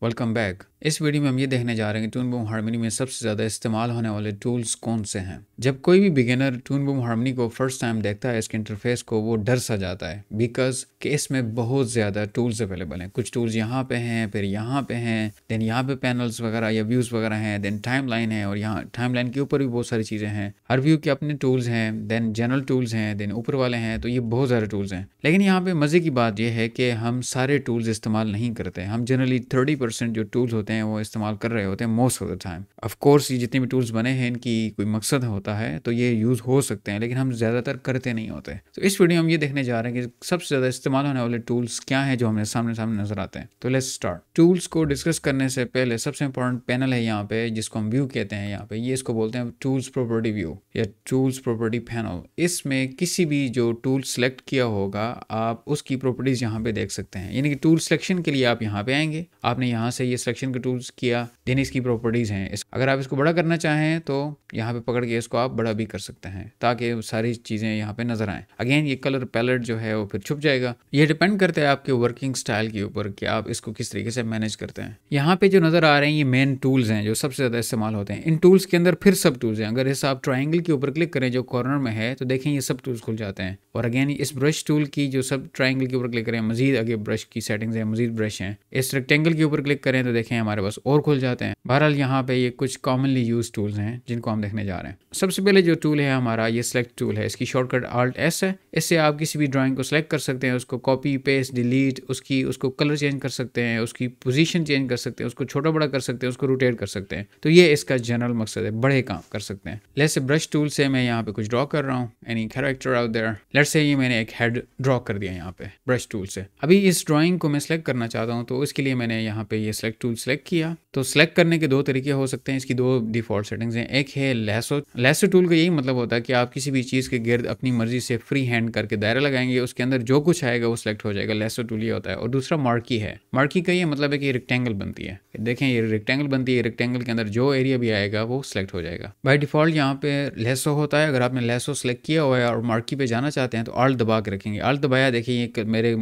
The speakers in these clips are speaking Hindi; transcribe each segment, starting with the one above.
Welcome back. इस वीडियो में हम ये देखने जा रहे हैं कि टून बूम हारमोनी में सबसे ज़्यादा इस्तेमाल होने वाले टूल्स कौन से हैं जब कोई भी बिगिनर टून बूम हारमोनी को फर्स्ट टाइम देखता है इसके इंटरफेस को वो डर सा जाता है बिकॉज कि इसमें बहुत ज़्यादा टूल्स अवेलेबल हैं कुछ टूल्स यहाँ पे हैं फिर यहाँ पे हैं देन यहाँ पे पैनल्स वगैरह या व्यूज़ वगैरह हैं देन टाइम लाइन है और यहाँ टाइम लाइन के ऊपर भी बहुत सारी चीज़ें हैं हर व्यू के अपने टूल्स हैं देन जनरल टूल्स हैं देन ऊपर वाले हैं तो ये बहुत सारे टूल्स हैं लेकिन यहाँ पे मज़े की बात यह है कि हम सारे टूल्स इस्तेमाल नहीं करते हम जनरली थर्टी जो टूल्स होते होते हैं वो इस्तेमाल कर रहे होते हैं most of the time of course ये जितने भी टूल्स बने हैं इनकी कोई मकसद होता है तो ये यूज़ हो सकते हैं लेकिन हम ज़्यादातर करते नहीं होते तो इस वीडियो हम ये देखने जा रहे हैं कि सबसे ज़्यादा इस्तेमाल होने वाले टूल्स क्या हैं जो हमें सामने सामने नजर आते हैं तो लेट्स स्टार्ट टूल्स को डिस्कस करने से पहले सबसे इंपॉर्टेंट पैनल है यहाँ पे जिसको हम व्यू कहते हैं यहाँ पे ये इसको बोलते हैं टूल्स प्रॉपर्टी व्यू या टूल्स प्रॉपर्टी पैनल इसमें किसी भी जो टूल सेलेक्ट किया होगा आप उसकी प्रॉपर्टीज यहाँ पे देख सकते हैं यानी कि टूल सिलेक्शन के लिए आप यहाँ पे आएंगे आपने यहाँ से ये सिलेक्शन के टूल्स किया देन इसकी प्रॉपर्टीज़ हैं इस अगर आप इसको बड़ा करना चाहें तो यहाँ पे पकड़ के इसको आप बड़ा भी कर सकते हैं ताकि सारी चीज़ें यहाँ पे नज़र आएँ अगेन ये कलर पैलेट जो है वो फिर छुप जाएगा ये डिपेंड करता है आपके वर्किंग स्टाइल के ऊपर कि आप इसको किस तरीके से मैनेज करते हैं यहाँ पे जो नज़र आ रहे हैं ये मेन टूल्स हैं जो सबसे ज़्यादा इस्तेमाल होते हैं इन टूल्स के अंदर फिर सब टूल्स हैं अगर इस आप ट्राइंगल के ऊपर क्लिक करें जो कॉर्नर में है तो देखें ये सब टूल्स खुल जाते हैं और अगेन इस ब्रश टूल की जो सब ट्राइंगल के ऊपर क्लिक करें मजीद आगे ब्रश की सेटिंग्स हैं मजीद ब्रश हैं इस रेक्टेंगल के ऊपर क्लिक करें तो देखें हमारे पास और खुल जाते हैं बहरहाल यहाँ पे ये कुछ कॉमनली यूज टूल्स हैं जिनको हम देखने जा रहे हैं सबसे पहले जो टूल है हमारा ये सेलेक्ट टूल है इसकी शॉर्टकट आल्ट एस है इससे आप किसी भी ड्राइंग को सिलेक्ट कर सकते हैं उसको कॉपी पेस्ट डिलीट उसकी उसको कलर चेंज कर सकते हैं उसकी पोजीशन चेंज कर सकते हैं उसको छोटा बड़ा कर सकते हैं उसको रोटेट कर सकते हैं तो ये इसका जनरल मकसद है बड़े काम कर सकते हैं लेसे ब्रश टूल से मैं यहाँ पे कुछ ड्रॉ कर रहा हूँ any character out there let से ये मैंने एक हेड ड्रॉ कर दिया यहाँ पे ब्रश टूल से अभी इस ड्रॉइंग को मैं सिलेक्ट करना चाहता हूँ तो इसके लिए मैंने यहाँ पे ये सिलेक्ट टूल सेलेक्ट किया तो सिलेक्ट करने करने के दो तरीके हो सकते हैं इसकी दो डिफ़ॉल्ट सेटिंग्स हैं एक है लेसो लेसो टूल का यही मतलब होता है कि आप किसी भी चीज़ के गिर्द अपनी मर्जी से फ्री हैंड करके दायरा लगाएंगे उसके अंदर जो कुछ आएगा वो सिलेक्ट हो जाएगा लेसो टूल ये होता है और दूसरा मार्की है मार्की का ये मतलब है कि रेक्टेंगल बनती है देखें ये रेक्टेंगल बनती है रेक्टेंगल के अंदर जो एरिया भी आएगा वो सिलेक्ट हो जाएगा बाई डिफ़ॉल्ट यहाँ पे लेसो होता है अगर आपने लेसो सेलेक्ट किया हुआ है और मार्की पे जाना चाहते हैं तो आल्ट दबा के रखेंगे आल्ट दबाया देखिए मेरे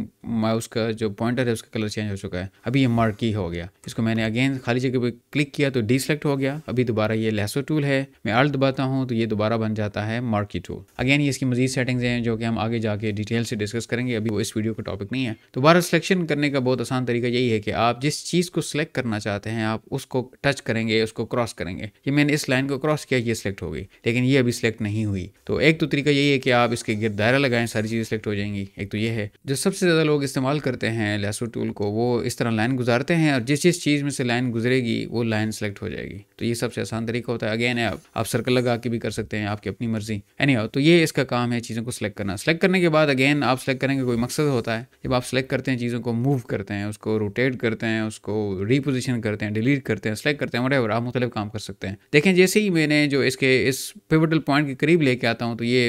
माउस का जो पॉइंटर है उसका कलर चेंज हो चुका है अभी ये मार्की हो गया इसको मैंने अगेन खाली जगह पर क्लिक क्लिक किया तो डीसेलेक्ट हो गया अभी दोबारा ये लेसो टूल है मैं अल्ट दबाता हूँ तो ये दोबारा बन जाता है मार्की टूल अगेन ये इसकी मजीद सेटिंग्स हैं जो कि हम आगे जाके डिटेल से डिस्कस करेंगे अभी वो इस वीडियो का टॉपिक नहीं है दोबारा सिलेक्शन करने का बहुत आसान तरीका यही है कि आप जिस चीज़ को सिलेक्ट करना चाहते हैं आप उसको टच करेंगे उसको क्रॉस करेंगे कि मैंने इस लाइन को क्रॉस किया ये सिलेक्ट हो गई लेकिन ये अभी सिलेक्ट नहीं हुई तो एक तो तरीका यही है कि आप इसके गिर दायरा लगाएं सारी चीज़ें सिलेक्ट हो जाएंगी एक तो ये है जो सबसे ज़्यादा लोग इस्तेमाल करते हैं लेसो टूल को वो इस तरह लाइन गुजारते हैं और जिस जिस चीज़ में से लाइन गुजरेगी वो लाइन सेलेक्ट हो जाएगी तो ये सबसे आसान तरीका होता है अगेन है आप आप सर्कल लगा के भी कर सकते हैं आपकी अपनी मर्जी एनी तो ये इसका काम है चीज़ों को सिलेक्ट करना सेलेक्ट करने के बाद अगेन आप सिलेक्ट करेंगे कोई मकसद होता है जब आप सेलेक्ट करते हैं चीज़ों को मूव करते हैं उसको रोटेट करते हैं उसको रिपोजिशन करते हैं डिलीट करते हैं सेलेक्ट करते हैं वटेवर आप मुख्तलिफ काम कर सकते हैं देखें जैसे ही मैंने जो इसके इस पिवटल पॉइंट के करीब लेके आता हूँ तो ये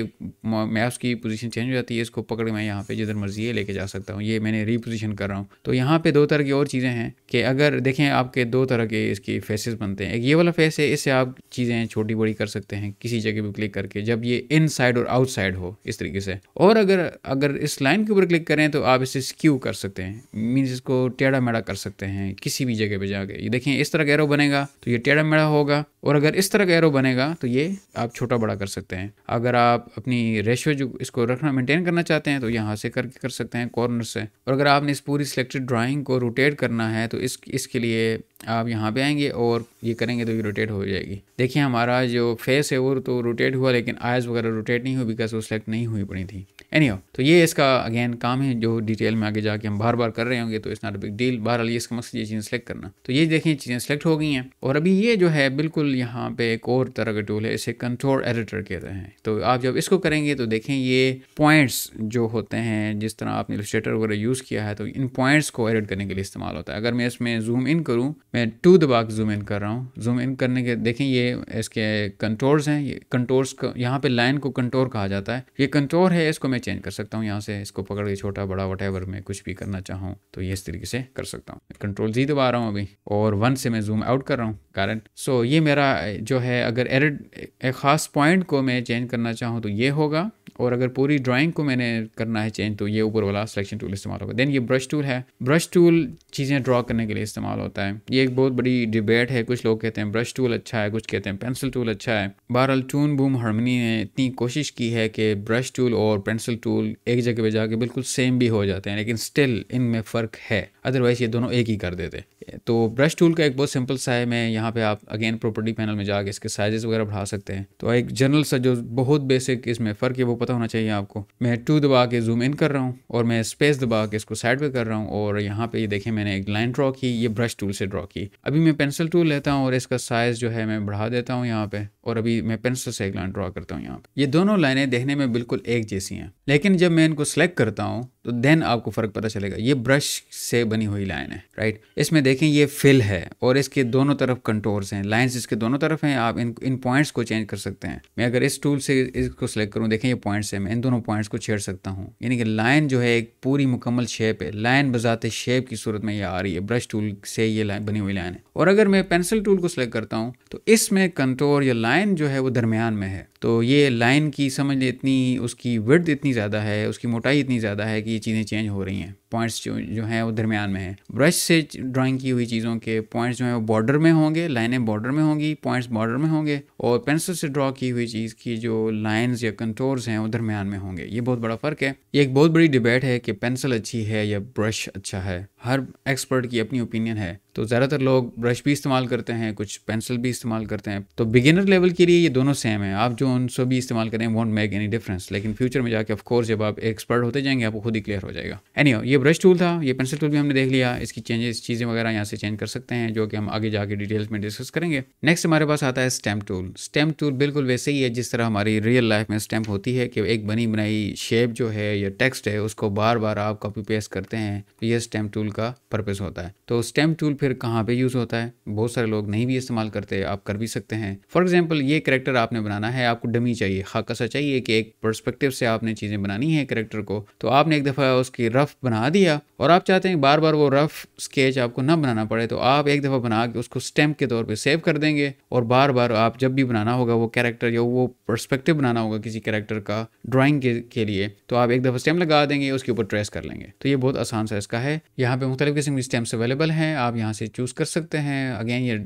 मैप्स की पोजिशन चेंज हो जाती है इसको पकड़ मैं यहाँ पे जिधर मर्जी है लेके जा सकता हूँ ये मैंने रिपोजिशन कर रहा हूँ तो यहाँ पे दो तरह की और चीज़ें हैं कि अगर देखें आपके दो तरह के इसके के फेसेस बनते हैं एक ये वाला फेस है इससे आप चीज़ें छोटी बड़ी कर सकते हैं किसी जगह पर क्लिक करके जब ये इन साइड और आउटसाइड हो इस तरीके से और अगर अगर इस लाइन के ऊपर क्लिक करें तो आप इसे स्क्यू कर सकते हैं मीन्स इसको टेढ़ा मेढ़ा कर सकते हैं किसी भी जगह पर जाके ये देखें इस तरह का एरो बनेगा तो ये टेढ़ा मेढ़ा होगा और अगर इस तरह का एरो बनेगा तो ये आप छोटा बड़ा कर सकते हैं अगर आप अपनी रेशो जो इसको रखना मेंटेन करना चाहते हैं तो यहाँ से करके कर सकते हैं कॉर्नर से और अगर आपने इस पूरी सिलेक्टेड ड्राइंग को रोटेट करना है तो इस इसके लिए आप यहाँ पे आएंगे और ये करेंगे तो ये रोटेट हो जाएगी देखिए हमारा जो फेस है वो तो रोटेट हुआ लेकिन आइज़ वगैरह रोटेट नहीं हुई बिकॉज वो सेलेक्ट नहीं हुई पड़ी थी एनी तो ये इसका अगेन काम है जो डिटेल में आगे जाके हम बार बार कर रहे होंगे तो इस नॉट बिग डील बहर ये इसका मकसद ये चीज़ें सेलेक्ट करना तो ये देखें चीज़ें सेलेक्ट हो गई हैं और अभी ये जो है बिल्कुल यहाँ पे एक और तरह का टूल है इसे कंट्रोल एडिटर कहते हैं तो आप जब इसको करेंगे तो देखें ये पॉइंट्स जो होते हैं जिस तरह आपने इलस्ट्रेटर वगैरह यूज़ किया है तो इन पॉइंट्स को एडिट करने के लिए इस्तेमाल होता है अगर मैं इसमें जूम इन करूँ मैं टू दबा के जूम इन कर रहा हूँ जूम इन करने के देखें ये इसके कंट्रोल्स हैं ये कंट्रोल्स यहाँ पे लाइन को कंट्रोल कहा जाता है ये कंट्रोल है इसको मैं मैं चेंज कर सकता हूँ यहाँ से इसको पकड़ के छोटा बड़ा वट मैं कुछ भी करना चाहूँ तो ये इस तरीके से कर सकता हूँ कंट्रोल जी दबा रहा हूँ अभी और वन से मैं जूम आउट कर रहा हूँ कारण सो ये मेरा जो है अगर एरड एक ख़ास पॉइंट को मैं चेंज करना चाहूँ तो ये होगा और अगर पूरी ड्राइंग को मैंने करना है चेंज तो ये ऊपर वाला सिलेक्शन टूल इस्तेमाल होगा देन ये ब्रश टूल है ब्रश टूल चीज़ें ड्रॉ करने के लिए इस्तेमाल होता है ये एक बहुत बड़ी डिबेट है कुछ लोग कहते हैं ब्रश टूल अच्छा है कुछ कहते हैं पेंसिल टूल अच्छा है बहरहाल टून बूम हारमनी ने इतनी कोशिश की है कि ब्रश टूल और पेंसिल टूल एक जगह पर जाके बिल्कुल सेम भी हो जाते हैं लेकिन स्टिल इनमें फ़र्क है अदरवाइज़ ये दोनों एक ही कर देते तो ब्रश टूल का एक बहुत सिंपल सा है मैं यहाँ पे आप अगेन प्रॉपर्टी पैनल में जाके इसके साइजेस वगैरह बढ़ा सकते हैं तो एक जनरल सा जो बहुत बेसिक इसमें फ़र्क है वो पता पता होना चाहिए आपको मैं टू दबा के जूम इन कर रहा हूँ और मैं स्पेस दबा के इसको साइड पे कर रहा हूँ और यहाँ पे ये देखें मैंने एक लाइन ड्रॉ की ये ब्रश टूल से ड्रॉ की अभी मैं पेंसिल टूल लेता हूँ और इसका साइज़ जो है मैं बढ़ा देता हूँ यहाँ पे और अभी मैं पेंसिल से एक लाइन ड्रॉ करता हूँ यहाँ पे ये दोनों लाइने देखने में बिल्कुल एक जैसी है लेकिन जब मैं इनको सेलेक्ट करता हूँ तो देन आपको फ़र्क पता चलेगा ये ब्रश से बनी हुई लाइन है राइट इसमें देखें ये फिल है और इसके दोनों तरफ कंट्रोल्स हैं लाइंस इसके दोनों तरफ हैं आप इन इन पॉइंट्स को चेंज कर सकते हैं मैं अगर इस टूल से इसको सेलेक्ट करूँ देखें ये पॉइंट्स है मैं इन दोनों पॉइंट्स को छेड़ सकता हूँ यानी कि लाइन जो है एक पूरी मुकम्मल शेप है लाइन बजाते शेप की सूरत में ये आ रही है ब्रश टूल से ये लाइन बनी हुई लाइन है और अगर मैं पेंसिल टूल को सिलेक्ट करता हूँ तो इसमें कंटोर या लाइन जो है वो दरमियान में है तो ये लाइन की समझ इतनी उसकी विर्थ इतनी ज़्यादा है उसकी मोटाई इतनी ज़्यादा है कि चीज़ें चेंज हो रही हैं पॉइंट्स जो जो हैं वो दरमियान में हैं ब्रश से ड्राइंग की हुई चीज़ों के पॉइंट्स जो हैं वो बॉर्डर में होंगे लाइनें बॉर्डर में होंगी पॉइंट्स बॉर्डर में होंगे और पेंसिल से ड्रॉ की हुई चीज़ की जो लाइंस या कंटोर्स हैं वो दरमियान में होंगे ये बहुत बड़ा फ़र्क है ये एक बहुत बड़ी डिबेट है कि पेंसिल अच्छी है या ब्रश अच्छा है हर एक्सपर्ट की अपनी ओपिनियन है तो ज़्यादातर लोग ब्रश भी इस्तेमाल करते हैं कुछ पेंसिल भी इस्तेमाल करते हैं तो बिगिनर लेवल के लिए ये दोनों सेम है आप जो उन सब भी इस्तेमाल करें वॉन्ट मेक एनी डिफरेंस लेकिन फ्यूचर में जाके ऑफकोर्स जब आप एक्सपर्ट होते जाएंगे आपको खुद ही क्लियर हो जाएगा एनी anyway, ये ब्रश टूल था ये पेंसिल टूल भी हमने देख लिया इसकी चेंजेस चीज़ें वगैरह यहाँ से चेंज कर सकते हैं जो कि हम आगे जाके डिटेल्स में डिस्कस करेंगे नेक्स्ट हमारे पास आता है स्टैम्प टूल स्टैम्प टूल बिल्कुल वैसे ही है जिस तरह हमारी रियल लाइफ में स्टैम्प होती है कि एक बनी बनाई शेप जो है या टेक्स्ट है उसको बार बार आप कॉपी पेस्ट करते हैं तो यह स्टैम्प टूल का पर्पज़ होता है तो स्टैम्प टूल फिर कहाँ पर यूज़ होता है बहुत सारे लोग नहीं भी इस्तेमाल करते आप कर भी सकते हैं फॉर एग्जाम्पल ये करेक्टर आपने बनाना है आपको डमी चाहिए खाका चाहिए कि एक परस्पेक्टिव से आपने चीज़ें बनानी है करेक्टर को तो आपने एक दफ़ा उसकी रफ बना बना दिया और आप चाहते हैं बार बार वो रफ स्केच आपको ना बनाना पड़े तो आप एक दफ़ा बना के उसको स्टैम्प के तौर पे सेव कर देंगे और बार बार आप जब भी बनाना होगा वो कैरेक्टर या वो पर्सपेक्टिव बनाना होगा किसी कैरेक्टर का ड्राइंग के, के लिए तो आप एक दफ़ा स्टैम्प लगा देंगे उसके ऊपर ट्रेस कर लेंगे तो ये बहुत आसान सा इसका है यहाँ पर मुख्तलिफ़ किस्म की स्टैम्प्स अवेलेबल हैं आप यहाँ से चूज़ कर सकते हैं अगेन ये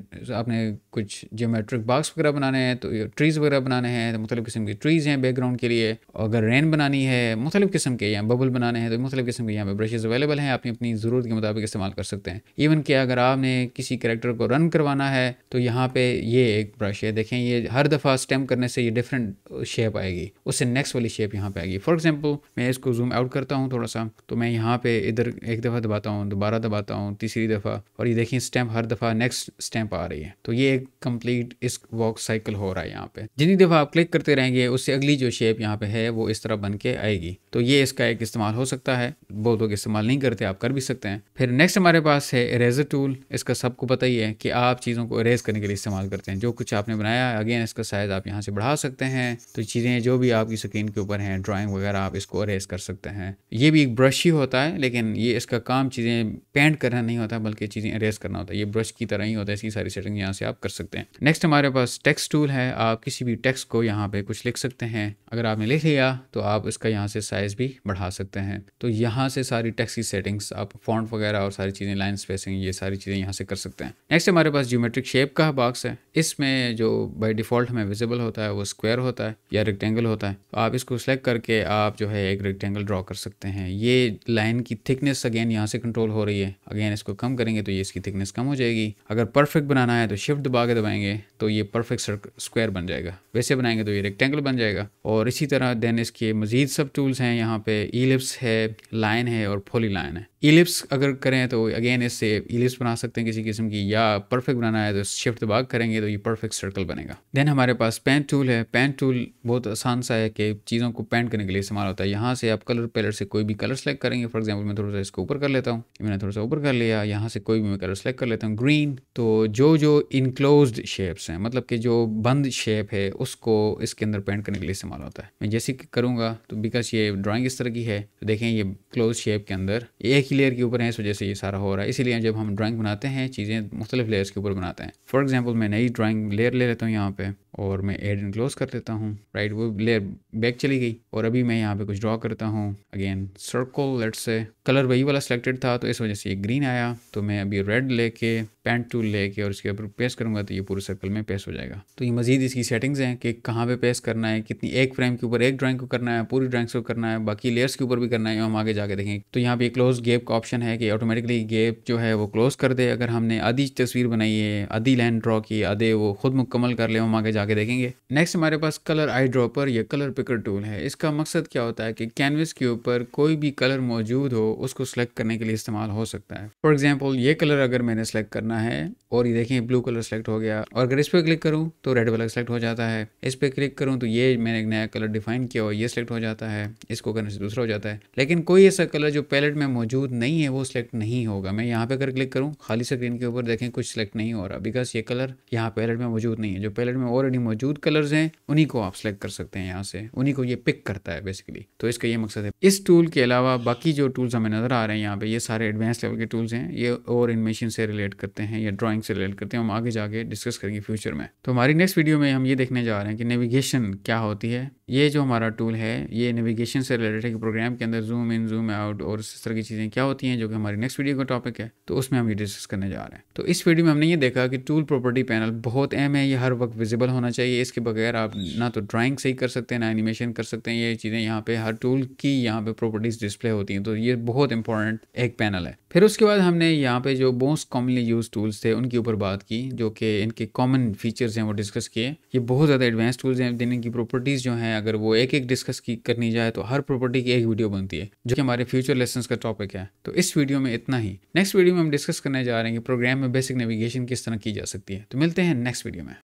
आपने कुछ जियोमेट्रिक बॉक्स वगैरह बनाने हैं तो ये ट्रीज़ वगैरह बनाने हैं तो मुख्तलिफ़ किस्म की ट्रीज़ हैं बैकग्राउंड के लिए अगर रेन बनानी है मुख्तलिफ़ किस्म के यहाँ बबल बनाने हैं तो मुख्तलिफ़ किस्म के यहाँ पर ब्रश ब्रशेज़ अवेलेबल हैं आप अपनी ज़रूरत के मुताबिक इस्तेमाल कर सकते हैं इवन कि अगर आपने किसी करेक्टर को रन करवाना है तो यहाँ पे ये एक ब्रश है देखें ये हर दफ़ा स्टेम करने से ये डिफरेंट शेप आएगी उससे नेक्स्ट वाली शेप यहाँ पे आएगी फॉर एग्जांपल मैं इसको जूम आउट करता हूँ थोड़ा सा तो मैं यहाँ पे इधर एक दफ़ा दबाता हूँ दोबारा दबाता हूँ तीसरी दफ़ा और ये देखें स्टैम्प हर दफ़ा नेक्स्ट स्टैम्प आ रही है तो ये एक कम्प्लीट इस वॉक साइकिल हो रहा है यहाँ पे जितनी दफ़ा आप क्लिक करते रहेंगे उससे अगली जो शेप यहाँ पे है वो इस तरह बन के आएगी तो ये इसका एक इस्तेमाल हो सकता है बहुतों के इस्तेमाल नहीं करते आप कर भी सकते हैं फिर नेक्स्ट हमारे पास है इरेजर टूल इसका सबको पता ही है कि आप चीज़ों को इरेज करने के लिए इस्तेमाल करते हैं जो कुछ आपने बनाया अगेन इसका साइज आप यहाँ से बढ़ा सकते हैं तो चीज़ें जो भी आपकी स्क्रीन के ऊपर हैं ड्राॅइंग वगैरह आप इसको इरेज कर सकते हैं ये भी एक ब्रश ही होता है लेकिन ये इसका काम चीज़ें पेंट करना नहीं होता बल्कि चीज़ें इरेज करना होता है ये ब्रश की तरह ही होता है इसकी सारी सेटिंग यहाँ से आप कर सकते हैं नेक्स्ट हमारे पास टेक्स्ट टूल है आप किसी भी टेक्स्ट को यहाँ पे कुछ लिख सकते हैं अगर आपने लिख लिया तो आप इसका यहाँ से साइज़ भी बढ़ा सकते हैं तो यहाँ से सारी सारी टेक्स की सेटिंग्स आप फॉन्ट वगैरह और सारी चीज़ें लाइन स्पेसिंग ये सारी चीज़ें यहाँ से कर सकते हैं नेक्स्ट हमारे पास जियोमेट्रिक शेप का बॉक्स है इसमें जो बाई डिफ़ॉल्ट हमें विजिबल होता है वो स्क्वायर होता है या रेक्टेंगल होता है तो आप इसको सेलेक्ट करके आप जो है एक रेक्टेंगल ड्रॉ कर सकते हैं ये लाइन की थिकनेस अगेन यहाँ से कंट्रोल हो रही है अगेन इसको कम करेंगे तो ये इसकी थिकनेस कम हो जाएगी अगर परफेक्ट बनाना है तो शिफ्ट दबा के दबाएंगे तो ये परफेक्ट स्क्वायर बन जाएगा वैसे बनाएंगे तो ये रेक्टेंगल बन जाएगा और इसी तरह देन इसके मज़ीद सब टूल्स हैं यहाँ पे ई है लाइन है और polyline. इलिप्स अगर करें तो अगेन इससे इलिप्स बना सकते हैं किसी किस्म की या परफेक्ट बनाना है तो शिफ्ट दबाग करेंगे तो ये परफेक्ट सर्कल बनेगा देन हमारे पास पेन टूल है पेन टूल बहुत आसान सा है कि चीज़ों को पेंट करने के लिए इस्तेमाल होता है यहाँ से आप कलर पेलर से कोई भी कलर सेलेक्ट करेंगे फॉर एग्जाम्पल मैं थोड़ा सा इसको ऊपर कर लेता हूँ मैंने थोड़ा सा ऊपर कर लिया यहाँ से कोई भी मैं कलर सेलेक्ट कर लेता हूँ ग्रीन तो जो जो इनक्लोज शेप्स हैं मतलब कि जो बंद शेप है उसको इसके अंदर पेंट करने के लिए इस्तेमाल होता है मैं जैसे करूँगा तो बिकॉज ये ड्राॅइंग इस तरह की है तो देखें ये क्लोज शेप के अंदर एक एक ही लेयर के ऊपर है इस वजह से ये सारा हो रहा है इसीलिए जब हम ड्राइंग बनाते हैं चीज़ें मुख्तलिफ लेयर्स के ऊपर बनाते हैं फॉर एग्जाम्पल मैं नई ड्राइंग लेयर ले लेता हूँ यहाँ पर और मैं एड एंड क्लोज कर देता हूँ राइट वो लेयर बैक चली गई और अभी मैं यहाँ पे कुछ ड्रॉ करता हूँ अगेन सर्कल लेट से कलर वही वाला सिलेक्टेड था तो इस वजह से ये ग्रीन आया तो मैं अभी रेड लेके पेंट टूल लेके और इसके ऊपर पेस्ट करूँगा तो ये पूरे सर्कल में पेस्ट हो जाएगा तो ये मजीद इसकी सेटिंग्स हैं कि कहाँ पे पेस्ट करना है कितनी एक फ्रेम के ऊपर एक ड्राइंग को करना है पूरी ड्राइंग्स को करना है बाकी लेयर्स के ऊपर भी करना है हम आगे जाके देखें तो यहाँ पे क्लोज गेप का ऑप्शन है कि ऑटोमेटिकली गेप जो है वो क्लोज कर दे अगर हमने आधी तस्वीर बनाई है आधी लाइन ड्रॉ की आधे वो खुद मुकम्मल कर ले हम आगे जाके देखेंगे नेक्स्ट हमारे पास कलर आई ड्रॉपर या कलर पिकर टूल है इसका मकसद क्या होता है कि कैनवस के ऊपर कोई भी कलर मौजूद हो उसको सेलेक्ट करने के लिए इस्तेमाल हो सकता है फॉर एग्जाम्पल ये कलर अगर मैंने सेलेक्ट करना है और ये देखें ब्लू कलर सेलेक्ट हो गया और अगर इस पर क्लिक करूँ तो रेड कलर सेलेक्ट हो जाता है इस पर क्लिक करूँ तो ये मैंने एक नया कलर डिफाइन किया और ये सेलेक्ट हो जाता है इसको करने से दूसरा हो जाता है लेकिन कोई ऐसा कलर जो पैलेट में मौजूद नहीं है वो सिलेक्ट नहीं होगा मैं यहाँ पे अगर क्लिक करूँ खाली स्क्रीन के ऊपर देखें कुछ सिलेक्ट नहीं हो रहा बिकॉज ये कलर यहाँ पैलेट में मौजूद नहीं है जो पैलेट में और ऑलरेडी मौजूद कलर्स हैं उन्हीं को आप सेलेक्ट कर सकते हैं यहाँ से उन्हीं को ये पिक करता है बेसिकली तो इसका ये मकसद है इस टूल के अलावा बाकी जो टूल्स हमें नज़र आ रहे हैं यहाँ पे ये सारे एडवांस लेवल के टूल्स हैं ये और इनमेशन से रिलेट करते हैं या ड्राॅइंग से रिलेट करते हैं हम आगे जाके डिस्कस करेंगे फ्यूचर में तो हमारी नेक्स्ट वीडियो में हम ये देखने जा रहे हैं कि नेविगेशन क्या होती है ये जो हमारा टूल है ये नेविगेशन से रिलेटेड है कि प्रोग्राम के अंदर जूम इन जूम आउट और इस तरह की चीज़ें क्या होती हैं जो कि हमारी नेक्स्ट वीडियो का टॉपिक है तो उसमें हम ये डिस्कस करने जा रहे हैं तो इस वीडियो में हमने ये देखा कि टूल प्रॉपर्टी पैनल बहुत अहम है ये हर वक्त विजिबल होना चाहिए इसके बगैर आप ना तो ड्राइंग सही कर सकते हैं ना एनिमेशन कर सकते हैं ये चीज़ें यहाँ पे हर टूल की यहाँ पे प्रॉपर्टीज़ डिस्प्ले होती हैं तो ये बहुत इंपॉर्टेंट एक पैनल है फिर उसके बाद हमने यहाँ पे जो मोस्ट कॉमनली यूज टूल्स थे उनके ऊपर बात की जो कि इनके कॉमन फीचर्स हैं वो डिस्कस किए ये बहुत ज़्यादा एडवांस टूल्स हैं जिनकी प्रॉपर्टीज़ जो हैं अगर वो एक एक डिस्कस की करनी जाए तो हर प्रॉपर्टी की एक वीडियो बनती है जो कि हमारे फ्यूचर लेसन का टॉपिक है तो इस वीडियो में इतना ही नेक्स्ट वीडियो में हम डिस्कस करने जा रहे हैं कि प्रोग्राम में बेसिक नेविगेशन किस तरह की जा सकती है तो मिलते हैं नेक्स्ट वीडियो में